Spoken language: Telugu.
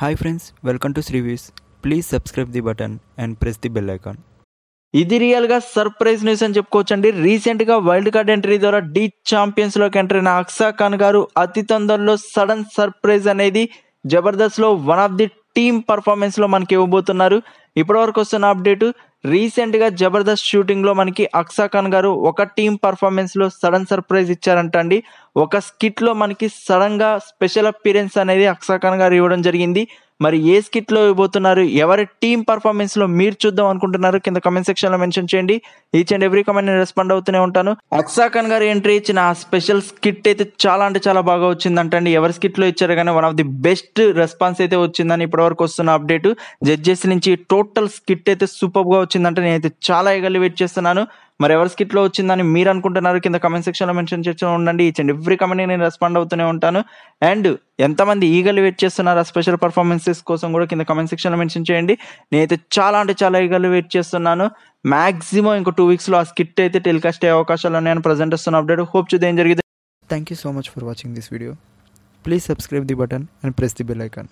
hi friends welcome to Sri views please subscribe the button and press the bell icon ఇది రియల్గా సర్ప్రైజ్ న్యూస్ అని చెప్పుకోవచ్చండి రీసెంట్గా వరల్డ్ కార్డ్ ఎంట్రీ ద్వారా డీ ఛాంపియన్స్లోకి ఎంటర్ అయిన అక్సా ఖాన్ గారు అతి తొందరలో సడన్ సర్ప్రైజ్ అనేది జబర్దస్త్లో వన్ ఆఫ్ ది టీమ్ లో మనకి ఇవ్వబోతున్నారు ఇప్పటివరకు వస్తున్న అప్డేటు రీసెంట్గా జబర్దస్త్ షూటింగ్లో మనకి అక్సా ఖాన్ గారు ఒక టీం పర్ఫార్మెన్స్లో సడన్ సర్ప్రైజ్ ఇచ్చారంట అండి ఒక స్కిట్లో మనకి సడన్గా స్పెషల్ అపీరెన్స్ అనేది అక్సా ఖాన్ గారు ఇవ్వడం జరిగింది మరి ఏ స్కిట్లో ఇవ్వబోతున్నారు ఎవరి టీం పర్ఫార్మెన్స్లో మీరు చూద్దాం అనుకుంటున్నారు కింద కమెంట్ సెక్షన్లో మెన్షన్ చేయండి ఈచ్ అండ్ ఎవ్రీ కమెంట్ నేను రెస్పాండ్ అవుతూనే ఉంటాను అక్సాఖన్ గారు ఎంట్రీ ఇచ్చిన ఆ స్పెషల్ స్కిట్ అయితే చాలా అంటే చాలా బాగా వచ్చిందంటండి ఎవరి స్కిట్లో ఇచ్చారు కానీ one of the best response అయితే వచ్చిందని వరకు వస్తున్న అప్డేట్ జడ్జెస్ నుంచి టోటల్ స్కిట్ అయితే సూపర్గా వచ్చిందంటే నేనైతే చాలా ఎగలి వెయిట్ చేస్తున్నాను మరి ఎవరి స్కిట్లో వచ్చిందని మీరు అనుకుంటున్నారు కింద కమెంట్ లో మెన్షన్ చేసి ఉండండి ఇచ్చండి ఎవ్రీ కమెంట్ నేను రెస్పాండ్ అవుతూనే ఉంటాను అండ్ ఎంతమంది ఈగలు వెయిట్ చేస్తున్నారు ఆ స్పెషల్ పర్ఫార్మెన్సెస్ కోసం కూడా కింద కమెంట్ లో మెన్షన్ చేయండి నేనైతే చాలా అంటే చాలా ఈగలు వెయిట్ చేస్తున్నాను మ్యాక్సిమం ఇంకో టూ వీక్స్లో ఆ స్కిట్ అయితే టెలికాస్ట్ అయ్యే అవకాశాలు ఉన్నాయని ప్రజెంట్ వస్తున్న అప్డేట్ హోప్ చూద్దాం జరిగింది thank you so much for watching this video please subscribe the button and press the bell icon